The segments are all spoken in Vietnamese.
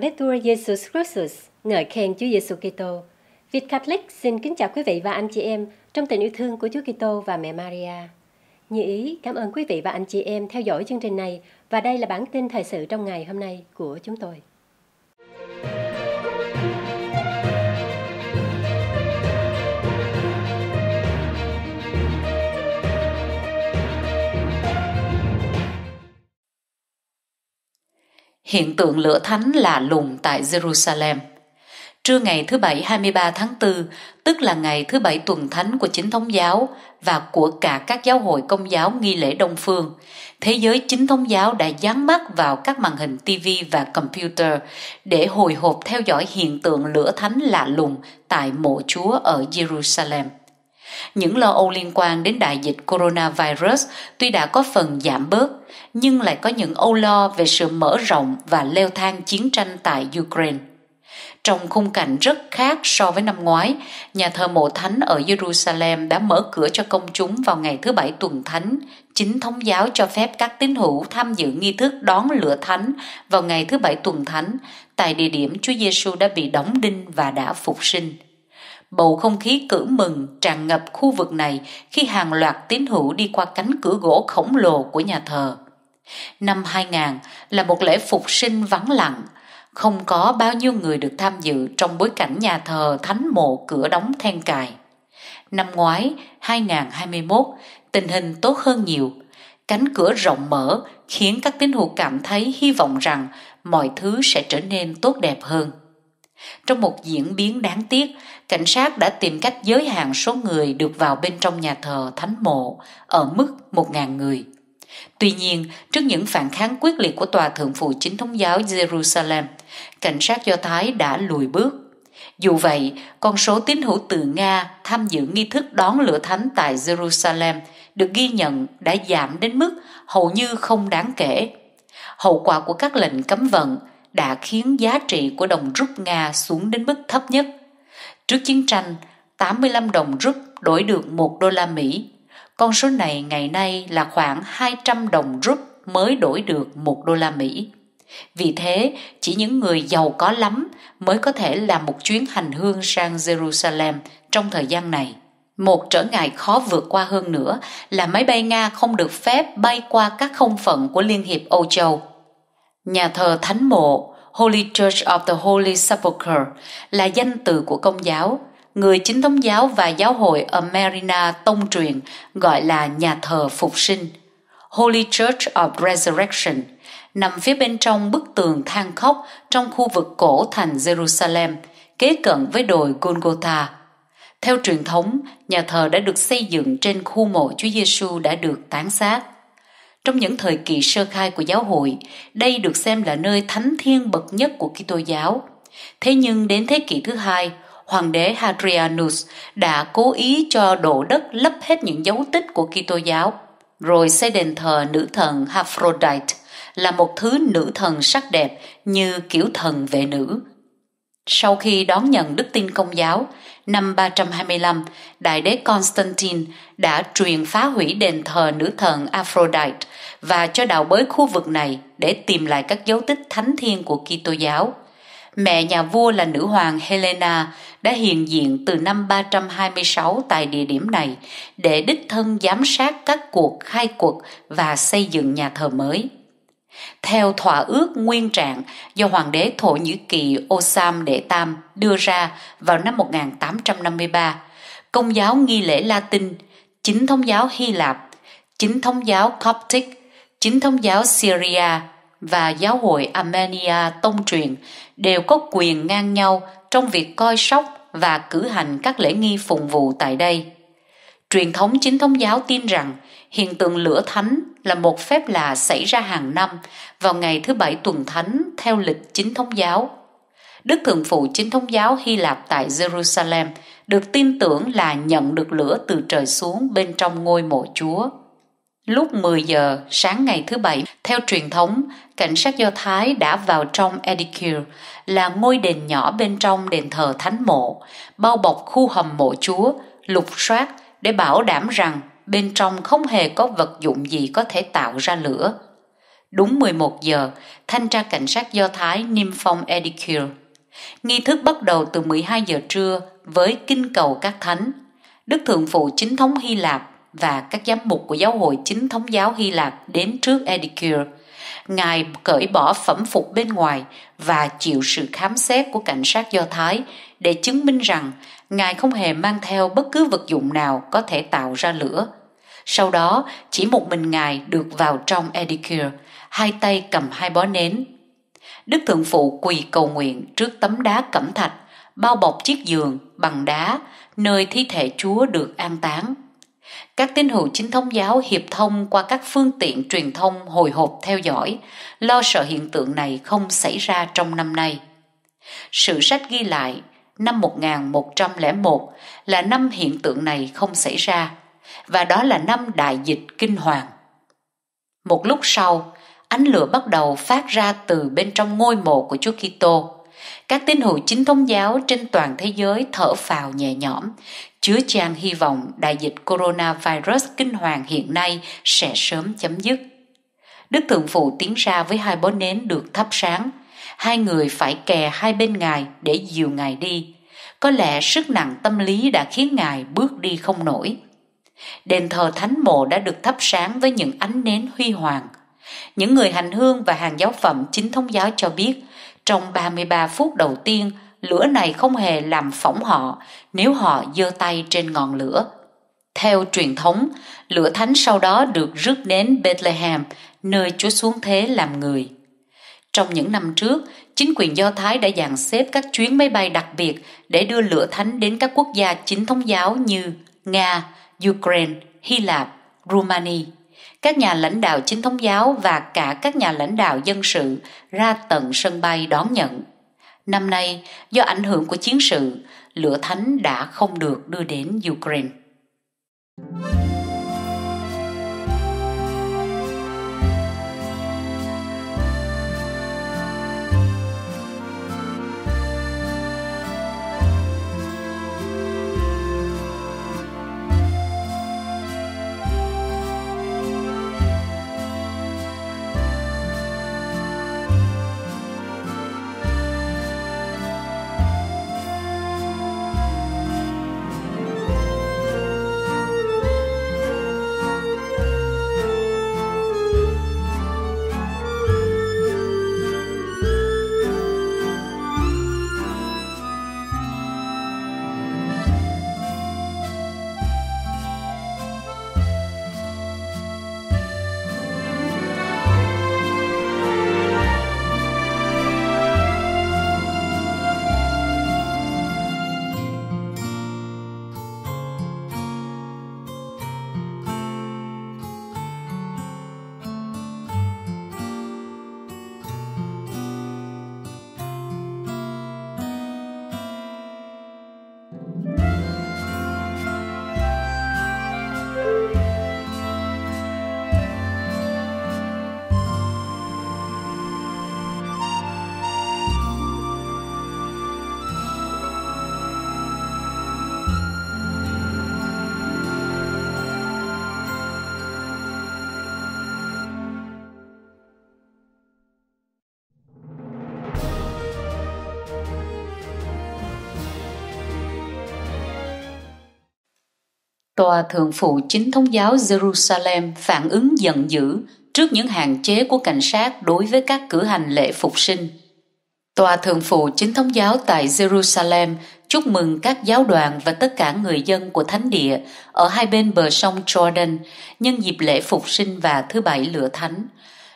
Laudetur Jesus Christus, ngợi khen Chúa Giêsu Kitô. Việt Catholic xin kính chào quý vị và anh chị em trong tình yêu thương của Chúa Kitô và mẹ Maria. Như ý, cảm ơn quý vị và anh chị em theo dõi chương trình này và đây là bản tin thời sự trong ngày hôm nay của chúng tôi. hiện tượng lửa thánh lạ lùng tại Jerusalem. Trưa ngày thứ Bảy 23 tháng 4, tức là ngày thứ Bảy tuần thánh của chính thống giáo và của cả các giáo hội công giáo nghi lễ Đông Phương, thế giới chính thống giáo đã dán mắt vào các màn hình TV và computer để hồi hộp theo dõi hiện tượng lửa thánh lạ lùng tại mộ chúa ở Jerusalem. Những lo âu liên quan đến đại dịch coronavirus tuy đã có phần giảm bớt, nhưng lại có những âu lo về sự mở rộng và leo thang chiến tranh tại Ukraine. Trong khung cảnh rất khác so với năm ngoái, nhà thờ mộ thánh ở Jerusalem đã mở cửa cho công chúng vào ngày thứ Bảy tuần thánh. Chính thống giáo cho phép các tín hữu tham dự nghi thức đón lửa thánh vào ngày thứ Bảy tuần thánh tại địa điểm Chúa Giêsu đã bị đóng đinh và đã phục sinh bầu không khí cử mừng tràn ngập khu vực này khi hàng loạt tín hữu đi qua cánh cửa gỗ khổng lồ của nhà thờ. Năm 2000 là một lễ phục sinh vắng lặng, không có bao nhiêu người được tham dự trong bối cảnh nhà thờ thánh mộ cửa đóng then cài. Năm ngoái, 2021, tình hình tốt hơn nhiều. Cánh cửa rộng mở khiến các tín hữu cảm thấy hy vọng rằng mọi thứ sẽ trở nên tốt đẹp hơn. Trong một diễn biến đáng tiếc, cảnh sát đã tìm cách giới hạn số người được vào bên trong nhà thờ Thánh Mộ ở mức 1.000 người. Tuy nhiên, trước những phản kháng quyết liệt của Tòa Thượng Phụ Chính Thống giáo Jerusalem, cảnh sát Do Thái đã lùi bước. Dù vậy, con số tín hữu từ Nga tham dự nghi thức đón lửa thánh tại Jerusalem được ghi nhận đã giảm đến mức hầu như không đáng kể. Hậu quả của các lệnh cấm vận đã khiến giá trị của đồng rúp Nga xuống đến mức thấp nhất. Trước chiến tranh, 85 đồng rúp đổi được 1 đô la Mỹ. Con số này ngày nay là khoảng 200 đồng rúp mới đổi được 1 đô la Mỹ. Vì thế, chỉ những người giàu có lắm mới có thể làm một chuyến hành hương sang Jerusalem trong thời gian này. Một trở ngại khó vượt qua hơn nữa là máy bay Nga không được phép bay qua các không phận của Liên hiệp Âu Châu. Nhà thờ Thánh Mộ, Holy Church of the Holy Sepulchre, là danh từ của công giáo. Người chính thống giáo và giáo hội ở Marina tông truyền gọi là nhà thờ phục sinh. Holy Church of Resurrection – nằm phía bên trong bức tường than khóc trong khu vực cổ thành Jerusalem, kế cận với đồi Golgotha. Theo truyền thống, nhà thờ đã được xây dựng trên khu mộ Chúa Giêsu đã được tán xác. Trong những thời kỳ sơ khai của giáo hội, đây được xem là nơi thánh thiên bậc nhất của Kitô giáo. Thế nhưng đến thế kỷ thứ hai, hoàng đế Hadrianus đã cố ý cho đổ đất lấp hết những dấu tích của Kitô giáo, rồi xây đền thờ nữ thần Aphrodite là một thứ nữ thần sắc đẹp như kiểu thần vệ nữ. Sau khi đón nhận đức tin công giáo, năm 325, Đại đế Constantine đã truyền phá hủy đền thờ nữ thần Aphrodite và cho đào bới khu vực này để tìm lại các dấu tích thánh thiên của Kitô giáo. Mẹ nhà vua là nữ hoàng Helena đã hiện diện từ năm 326 tại địa điểm này để đích thân giám sát các cuộc khai quật và xây dựng nhà thờ mới. Theo thỏa ước nguyên trạng do Hoàng đế Thổ Nhĩ Kỳ Osam Đệ Tam đưa ra vào năm 1853, Công giáo nghi lễ Latin, chính thống giáo Hy Lạp, chính thống giáo Coptic, chính thống giáo Syria và giáo hội Armenia tông truyền đều có quyền ngang nhau trong việc coi sóc và cử hành các lễ nghi phụng vụ tại đây. Truyền thống chính thống giáo tin rằng hiện tượng lửa thánh là một phép lạ xảy ra hàng năm vào ngày thứ bảy tuần thánh theo lịch chính thống giáo. Đức Thượng Phụ chính thống giáo Hy Lạp tại Jerusalem được tin tưởng là nhận được lửa từ trời xuống bên trong ngôi mộ Chúa. Lúc 10 giờ sáng ngày thứ Bảy, theo truyền thống, cảnh sát Do Thái đã vào trong Edikir, là ngôi đền nhỏ bên trong đền thờ Thánh Mộ, bao bọc khu hầm mộ Chúa, lục soát để bảo đảm rằng bên trong không hề có vật dụng gì có thể tạo ra lửa. Đúng 11 giờ, thanh tra cảnh sát Do Thái niêm phong Edikir. Nghi thức bắt đầu từ 12 giờ trưa với kinh cầu các thánh. Đức Thượng Phụ Chính thống Hy Lạp và các giám mục của giáo hội chính thống giáo Hy Lạp đến trước Edikir. Ngài cởi bỏ phẩm phục bên ngoài và chịu sự khám xét của cảnh sát Do Thái để chứng minh rằng ngài không hề mang theo bất cứ vật dụng nào có thể tạo ra lửa. Sau đó, chỉ một mình ngài được vào trong Edicure, hai tay cầm hai bó nến. Đức Thượng Phụ quỳ cầu nguyện trước tấm đá cẩm thạch, bao bọc chiếc giường bằng đá, nơi thi thể Chúa được an táng. Các tín hữu chính thống giáo hiệp thông qua các phương tiện truyền thông hồi hộp theo dõi, lo sợ hiện tượng này không xảy ra trong năm nay. Sử sách ghi lại năm 1101 là năm hiện tượng này không xảy ra và đó là năm đại dịch kinh hoàng. Một lúc sau, ánh lửa bắt đầu phát ra từ bên trong ngôi mộ của Chúa Kitô. Các tín hữu chính thống giáo trên toàn thế giới thở phào nhẹ nhõm, chứa chan hy vọng đại dịch coronavirus kinh hoàng hiện nay sẽ sớm chấm dứt. Đức Thượng Phụ tiến ra với hai bó nến được thắp sáng, hai người phải kè hai bên ngài để dìu ngài đi có lẽ sức nặng tâm lý đã khiến ngài bước đi không nổi đền thờ thánh mộ đã được thắp sáng với những ánh nến huy hoàng những người hành hương và hàng giáo phẩm chính thống giáo cho biết trong 33 phút đầu tiên lửa này không hề làm phỏng họ nếu họ giơ tay trên ngọn lửa theo truyền thống lửa thánh sau đó được rước đến bethlehem nơi chúa xuống thế làm người trong những năm trước, chính quyền Do Thái đã dàn xếp các chuyến máy bay đặc biệt để đưa lửa thánh đến các quốc gia chính thống giáo như Nga, Ukraine, Hy Lạp, Rumani. Các nhà lãnh đạo chính thống giáo và cả các nhà lãnh đạo dân sự ra tận sân bay đón nhận. Năm nay, do ảnh hưởng của chiến sự, lửa thánh đã không được đưa đến Ukraine. Tòa Thượng phụ Chính Thống giáo Jerusalem phản ứng giận dữ trước những hạn chế của cảnh sát đối với các cử hành lễ phục sinh. Tòa Thượng phụ Chính Thống giáo tại Jerusalem chúc mừng các giáo đoàn và tất cả người dân của Thánh Địa ở hai bên bờ sông Jordan nhân dịp lễ phục sinh và thứ bảy lửa thánh.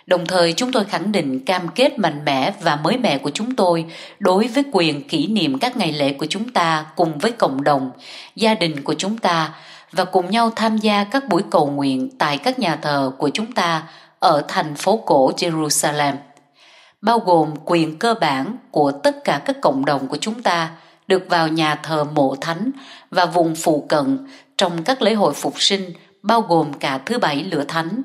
Đồng thời chúng tôi khẳng định cam kết mạnh mẽ và mới mẻ của chúng tôi đối với quyền kỷ niệm các ngày lễ của chúng ta cùng với cộng đồng, gia đình của chúng ta, và cùng nhau tham gia các buổi cầu nguyện tại các nhà thờ của chúng ta ở thành phố cổ Jerusalem, bao gồm quyền cơ bản của tất cả các cộng đồng của chúng ta được vào nhà thờ mộ thánh và vùng phụ cận trong các lễ hội phục sinh bao gồm cả thứ bảy lửa thánh.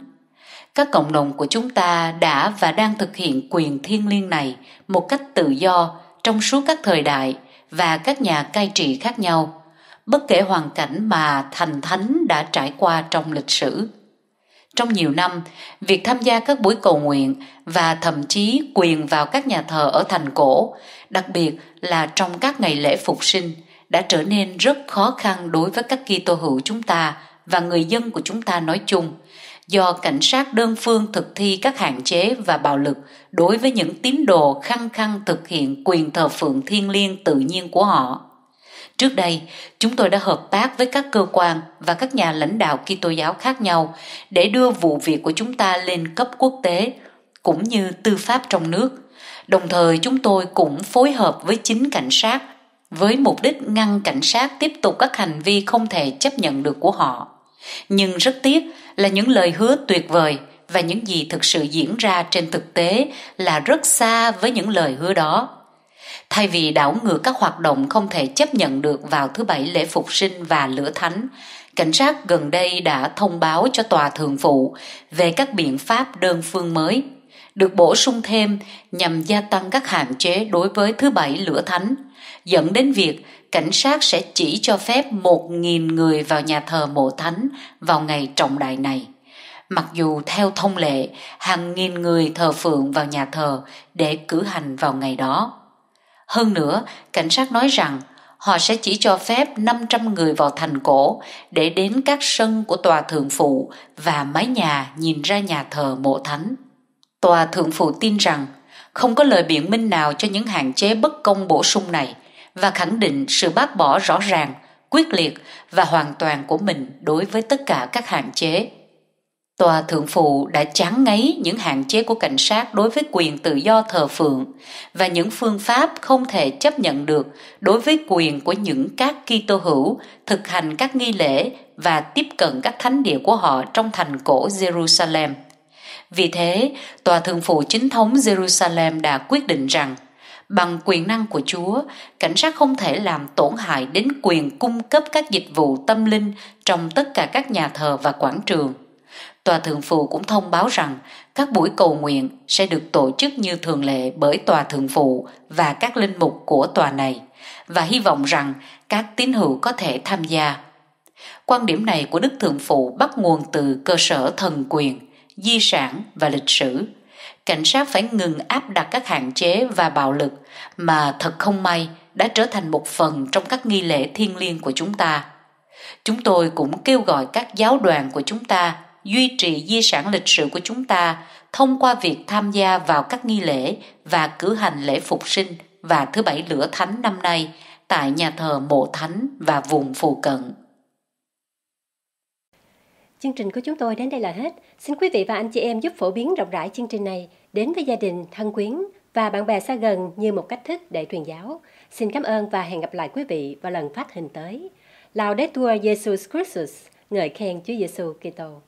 Các cộng đồng của chúng ta đã và đang thực hiện quyền thiêng liêng này một cách tự do trong suốt các thời đại và các nhà cai trị khác nhau bất kể hoàn cảnh mà thành thánh đã trải qua trong lịch sử. Trong nhiều năm, việc tham gia các buổi cầu nguyện và thậm chí quyền vào các nhà thờ ở thành cổ, đặc biệt là trong các ngày lễ phục sinh, đã trở nên rất khó khăn đối với các Kitô hữu chúng ta và người dân của chúng ta nói chung, do cảnh sát đơn phương thực thi các hạn chế và bạo lực đối với những tín đồ khăng khăng thực hiện quyền thờ phượng thiêng liêng tự nhiên của họ Trước đây, chúng tôi đã hợp tác với các cơ quan và các nhà lãnh đạo Kitô giáo khác nhau để đưa vụ việc của chúng ta lên cấp quốc tế cũng như tư pháp trong nước. Đồng thời chúng tôi cũng phối hợp với chính cảnh sát với mục đích ngăn cảnh sát tiếp tục các hành vi không thể chấp nhận được của họ. Nhưng rất tiếc là những lời hứa tuyệt vời và những gì thực sự diễn ra trên thực tế là rất xa với những lời hứa đó thay vì đảo ngược các hoạt động không thể chấp nhận được vào thứ bảy lễ phục sinh và lửa thánh cảnh sát gần đây đã thông báo cho tòa thường phụ về các biện pháp đơn phương mới được bổ sung thêm nhằm gia tăng các hạn chế đối với thứ bảy lửa thánh dẫn đến việc cảnh sát sẽ chỉ cho phép 1.000 người vào nhà thờ mộ thánh vào ngày trọng đại này. Mặc dù theo thông lệ, hàng nghìn người thờ phượng vào nhà thờ để cử hành vào ngày đó. Hơn nữa, cảnh sát nói rằng họ sẽ chỉ cho phép 500 người vào thành cổ để đến các sân của tòa thượng phụ và mái nhà nhìn ra nhà thờ mộ thánh. Tòa thượng phụ tin rằng không có lời biện minh nào cho những hạn chế bất công bổ sung này và khẳng định sự bác bỏ rõ ràng, quyết liệt và hoàn toàn của mình đối với tất cả các hạn chế Tòa Thượng Phụ đã chán ngấy những hạn chế của cảnh sát đối với quyền tự do thờ phượng và những phương pháp không thể chấp nhận được đối với quyền của những các Kitô hữu thực hành các nghi lễ và tiếp cận các thánh địa của họ trong thành cổ Jerusalem. Vì thế, Tòa Thượng Phụ Chính thống Jerusalem đã quyết định rằng bằng quyền năng của Chúa, cảnh sát không thể làm tổn hại đến quyền cung cấp các dịch vụ tâm linh trong tất cả các nhà thờ và quảng trường Tòa Thượng Phụ cũng thông báo rằng các buổi cầu nguyện sẽ được tổ chức như thường lệ bởi Tòa Thượng Phụ và các linh mục của tòa này và hy vọng rằng các tín hữu có thể tham gia. Quan điểm này của Đức Thượng Phụ bắt nguồn từ cơ sở thần quyền, di sản và lịch sử. Cảnh sát phải ngừng áp đặt các hạn chế và bạo lực mà thật không may đã trở thành một phần trong các nghi lễ thiêng liêng của chúng ta. Chúng tôi cũng kêu gọi các giáo đoàn của chúng ta duy trì di sản lịch sử của chúng ta thông qua việc tham gia vào các nghi lễ và cử hành lễ phục sinh và thứ bảy lửa thánh năm nay tại nhà thờ mộ thánh và vùng phụ cận. Chương trình của chúng tôi đến đây là hết. Xin quý vị và anh chị em giúp phổ biến rộng rãi chương trình này đến với gia đình, thân quyến và bạn bè xa gần như một cách thức để truyền giáo. Xin cảm ơn và hẹn gặp lại quý vị vào lần phát hình tới. Laudetur Jesus Christus, ngợi khen Chúa Giêsu Kitô.